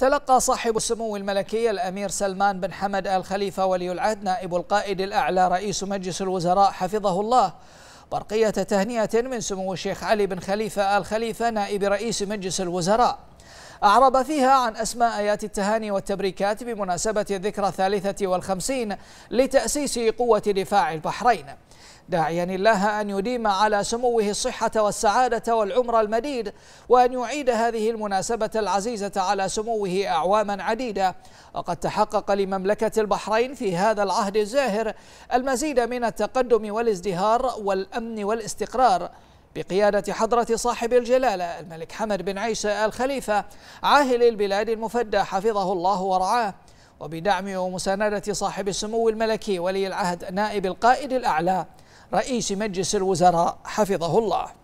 تلقى صاحب السمو الملكي الأمير سلمان بن حمد آل خليفة ولي العهد نائب القائد الأعلى رئيس مجلس الوزراء حفظه الله برقية تهنئة من سمو الشيخ علي بن خليفة آل خليفة نائب رئيس مجلس الوزراء أعرب فيها عن أسماء آيات التهاني والتبريكات بمناسبة الذكرى الثالثة والخمسين لتأسيس قوة دفاع البحرين داعيا يعني الله أن يديم على سموه الصحة والسعادة والعمر المديد وأن يعيد هذه المناسبة العزيزة على سموه أعواما عديدة وقد تحقق لمملكة البحرين في هذا العهد الزاهر المزيد من التقدم والازدهار والأمن والاستقرار بقيادة حضرة صاحب الجلالة الملك حمد بن عيسى الخليفة عاهل البلاد المفدى حفظه الله ورعاه وبدعم ومساندة صاحب السمو الملكي ولي العهد نائب القائد الأعلى رئيس مجلس الوزراء حفظه الله